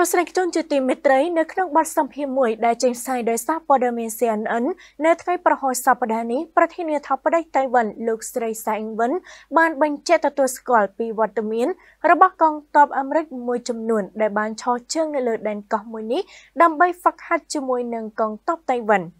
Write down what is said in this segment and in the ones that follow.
ោស្រាវជនជាទីមេត្រីនៅក្នុងបទសម្ភាសន៍មួយដែលចេញផ្សាយដោយសារព័ត៌មាន CNN នៅថ្ងៃប្រហោះសប្តាហ៍នេះប្រធានាធិបតីតៃវ៉ាន់លោកស្រីសៃអ៊ីងវិនបានបញ្ជាក់ទទួលស្គាល់ពីវត្តមានរបស់កងទ័ពអាមេរិកមួយចំនួនដែលបានឈរជើងនៅលើដែនកោះមួយនេះដើម្បីហ្វឹកហាត់ជាមួយនឹងកងទ័ពតៃវ៉ាន់។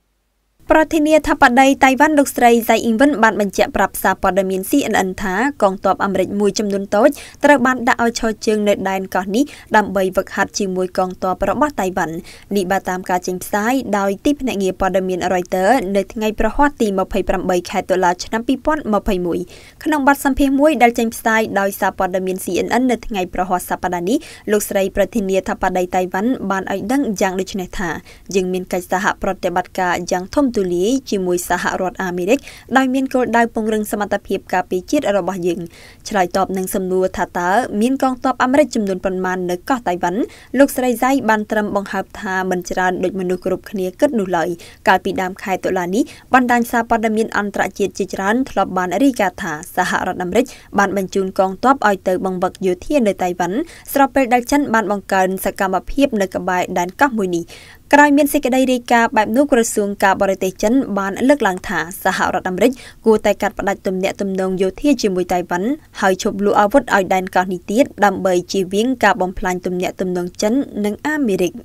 ប្រធានាធិបតីតៃវ៉ាន់លោកស្រីសៃអ៊ីងវិនបានបញ្ជាក់ប្រាប់សារព័ត៌មាន CNN ថាកងទ័ពអាមេរិកមួយចំនួនតូចត្រូវបានដាក់ឲ្យឈរជើងនៅដែនកោះនេះដើម្បីវឹកហាត់ជាមួយកងទ័ពរបស់តៃវ៉ាន់នេះបើតាមការចេញផ្សាយដោយទីភ្នាក់ងារព័ត៌មាន Reuters នៅថ្ងៃប្រហ័សទី28ខែតុលាឆ្នាំ2021ក្នុងបទសម្ភាសន៍មួយដែលចេញផ្សាយដោយសារព័ត៌មាន CNN នៅថ្ងៃប្រហ័សសប្តាហ៍នេះលោកស្រីប្រធានាធិបតីតៃវ៉ាន់បានឲ្យដឹងយ៉ាងដូចនេះថាយើងមានកិច្ចសហប្រតិបត្តិការយ៉ាងធំទូទូលាយជាមួយសហរដ្ឋអាមេរិកដោយមានគោលដៅពង្រឹងសមត្ថភាពការពារជាតិរបស់យើងឆ្លើយតបនឹងសំណួរថាតើមានកងទ័ពអាមេរិកចំនួនប៉ុន្មាននៅកោះតៃវ៉ាន់លោកស្រីសៃបានត្រឹមបង្ហើបថាមិនច្រើនដូចមនុស្សគ្រប់គ្នាគិតនោះឡើយកាលពីដើមខែតុលានេះបណ្ដាញសារព័ត៌មានអន្តរជាតិជាច្រើនធ្លាប់បានរាយការណ៍ថាសហរដ្ឋអាមេរិកបានបញ្ជូនកងទ័ពឲ្យទៅបង្វឹកយោធានៅតៃវ៉ាន់ស្របពេលដែលចិន បានបង្កើនសកម្មភាពនៅក្បែរដែនកោះមួយនេះក្រោយមានសេចក្តីរាយការណ៍បែបនោះក្រសួងការបរទេសចិនបានលើកឡើងថាសហរដ្ឋអាមេរិកគួរតែកាត់ផ្តាច់ទំនាក់ទំនងយោធាជាមួយតៃវ៉ាន់ហើយឈប់លក់អាវុធឲ្យដែនកោះនេះទៀតដើម្បីជៀសវាងការបំផ្លាញទំនាក់ទំនងចិននិងអាមេរិក។